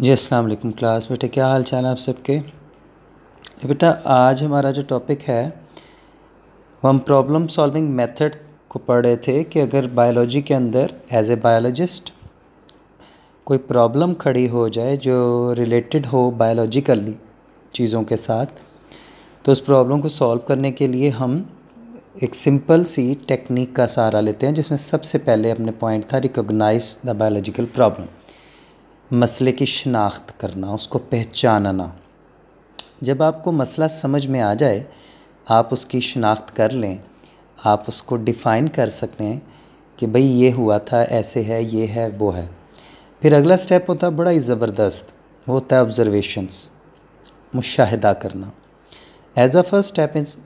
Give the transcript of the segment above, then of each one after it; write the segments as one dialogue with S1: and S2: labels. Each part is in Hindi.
S1: जी अस्सलाम वालेकुम क्लास बेटे क्या हाल चाल है आप सबके बेटा आज हमारा जो टॉपिक है हम प्रॉब्लम सॉल्विंग मेथड को पढ़ रहे थे कि अगर बायोलॉजी के अंदर एज ए बायोलॉजिस्ट कोई प्रॉब्लम खड़ी हो जाए जो रिलेटेड हो बायोलॉजिकली चीज़ों के साथ तो उस प्रॉब्लम को सॉल्व करने के लिए हम एक सिंपल सी टेक्निक का सहारा लेते हैं जिसमें सबसे पहले अपने पॉइंट था रिकोगनाइज द बायोलॉजिकल प्रॉब्लम मसले की शनाख्त करना उसको पहचानना जब आपको मसला समझ में आ जाए आप उसकी शनाख्त कर लें आप उसको डिफ़ाइन कर सकें कि भाई ये हुआ था ऐसे है ये है वो है फिर अगला स्टेप होता है बड़ा ही ज़बरदस्त वो होता है ऑब्ज़रवेशंस मुशाहिदा करना as a first step is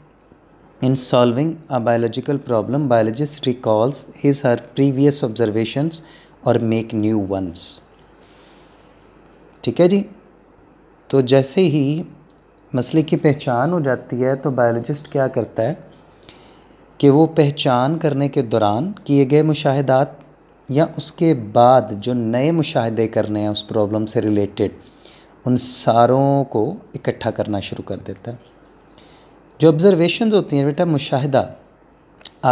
S1: in solving a biological problem biologist recalls his her previous observations और मेक न्यू वंस ठीक है जी तो जैसे ही मसले की पहचान हो जाती है तो बायोलॉजिस्ट क्या करता है कि वो पहचान करने के दौरान किए गए मुशाहदात या उसके बाद जो नए मुशाहदे करने हैं उस प्रॉब्लम से रिलेटेड उन सारों को इकट्ठा करना शुरू कर देता है जो ऑब्ज़रवेशन होती हैं बेटा मुशाहदा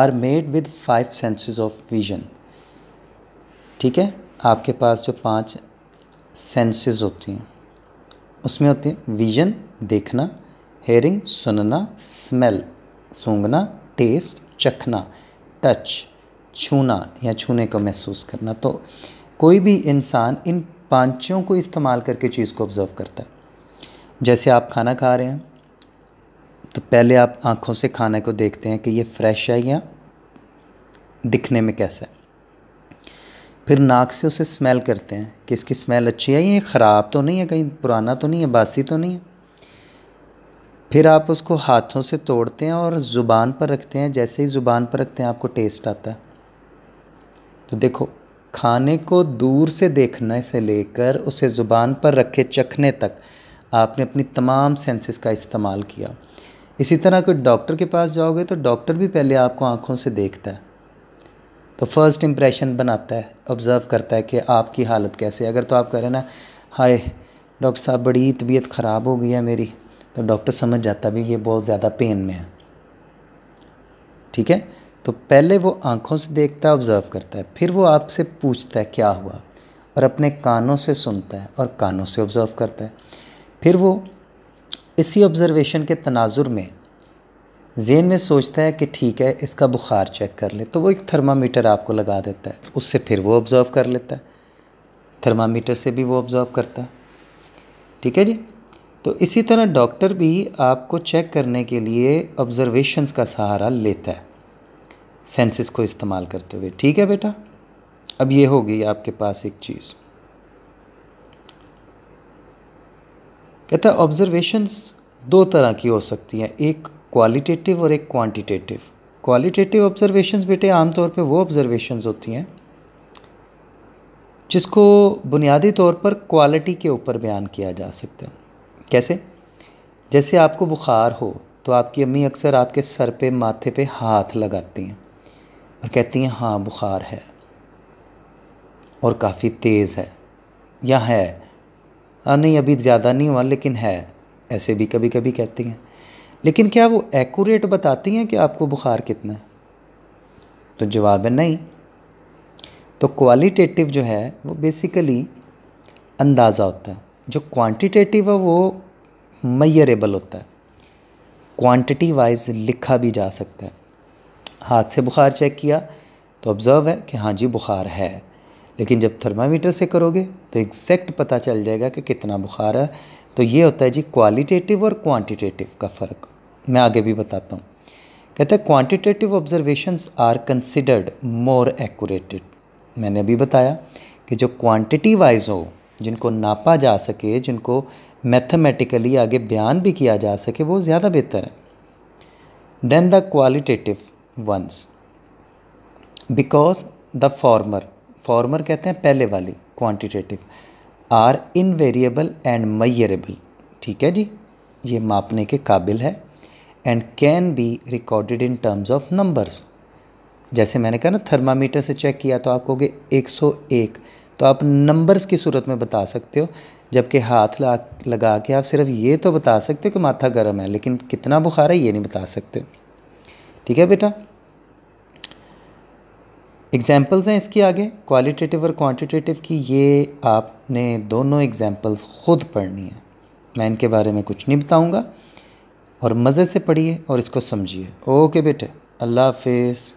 S1: are made with five senses of vision ठीक है आपके पास जो पांच सेंसेस होती हैं उसमें होती हैं विजन देखना हेयरिंग सुनना स्मेल सूंघना टेस्ट चखना टच छूना या छूने को महसूस करना तो कोई भी इंसान इन पांचों को इस्तेमाल करके चीज़ को ऑब्ज़र्व करता है जैसे आप खाना खा रहे हैं तो पहले आप आँखों से खाने को देखते हैं कि ये फ्रेश है या दिखने में कैसा है फिर नाक से उसे स्मेल करते हैं कि इसकी स्मेल अच्छी है ये ख़राब तो नहीं है कहीं पुराना तो नहीं है बासी तो नहीं है फिर आप उसको हाथों से तोड़ते हैं और ज़ुबान पर रखते हैं जैसे ही ज़ुबान पर रखते हैं आपको टेस्ट आता है तो देखो खाने को दूर से देखने से लेकर उसे ज़ुबान पर रखे चखने तक आपने अपनी तमाम सेंसेस का इस्तेमाल किया इसी तरह कोई डॉक्टर के पास जाओगे तो डॉक्टर भी पहले आपको आँखों से देखता है तो फर्स्ट इम्प्रेशन बनाता है ऑब्ज़र्व करता है कि आपकी हालत कैसे अगर तो आप कह रहे ना हाय डॉक्टर साहब बड़ी तबीयत ख़राब हो गई है मेरी तो डॉक्टर समझ जाता भी ये बहुत ज़्यादा पेन में है ठीक है तो पहले वो आँखों से देखता है ऑब्ज़र्व करता है फिर वो आपसे पूछता है क्या हुआ और अपने कानों से सुनता है और कानों से ऑब्ज़र्व करता है फिर वो इसी ऑब्ज़र्वेशन के तनाजुर में जेन में सोचता है कि ठीक है इसका बुखार चेक कर ले तो वो एक थर्मामीटर आपको लगा देता है उससे फिर वो ऑब्ज़र्व कर लेता है थर्मामीटर से भी वो ऑब्ज़र्व करता है ठीक है जी तो इसी तरह डॉक्टर भी आपको चेक करने के लिए ऑब्ज़रवेशंस का सहारा लेता है सेंसेस को इस्तेमाल करते हुए ठीक है बेटा अब ये होगी आपके पास एक चीज़ कहता है ऑब्ज़रवेशंस दो तरह की हो सकती हैं एक क्वालिटेटिव और एक क्वांटिटेटिव क्वालिटेटिव ऑब्जर्वेशंस बेटे आमतौर पे वो ऑब्जर्वेशंस होती हैं जिसको बुनियादी तौर पर क्वालिटी के ऊपर बयान किया जा सकता है कैसे जैसे आपको बुखार हो तो आपकी अम्मी अक्सर आपके सर पे माथे पे हाथ लगाती हैं और कहती हैं हाँ बुखार है और काफ़ी तेज़ है या है आ, हाँ, नहीं अभी ज़्यादा नहीं हुआ लेकिन है ऐसे भी कभी कभी कहती हैं लेकिन क्या वो एक्यूरेट बताती हैं कि आपको बुखार कितना है तो जवाब है नहीं तो क्वालिटेटिव जो है वो बेसिकली अंदाज़ा होता है जो क्वांटिटेटिव है वो मैयरेबल होता है क्वांटिटी वाइज लिखा भी जा सकता है हाथ से बुखार चेक किया तो ऑब्ज़र्व है कि हाँ जी बुखार है लेकिन जब थर्मामीटर से करोगे तो एग्जैक्ट पता चल जाएगा कि कितना बुखार है तो ये होता है जी क्वालिटेटिव और क्वांटिटेटिव का फ़र्क मैं आगे भी बताता हूँ कहते हैं quantitative observations are considered more accurated मैंने अभी बताया कि जो क्वांटिटी वाइज हो जिनको नापा जा सके जिनको मैथमेटिकली आगे बयान भी किया जा सके वो ज़्यादा बेहतर है than the qualitative ones because the former former कहते हैं पहले वाली quantitative are invariable and measurable ठीक है जी ये मापने के काबिल है and can be recorded in terms of numbers जैसे मैंने कहा ना थर्मामीटर से चेक किया तो आप कहोगे 101 तो आप नंबर्स की सूरत में बता सकते हो जबकि हाथ ला लगा के आप सिर्फ ये तो बता सकते हो कि माथा गर्म है लेकिन कितना बुखार है ये नहीं बता सकते ठीक है बेटा एग्ज़ाम्पल्स हैं इसके आगे क्वालिटेटिव और क्वांटिटेटिव की ये आपने दोनों एग्ज़ाम्पल्स ख़ुद पढ़नी है मैं इनके बारे में कुछ नहीं बताऊँगा और मज़े से पढ़िए और इसको समझिए ओके बेटे अल्लाह हाफिज़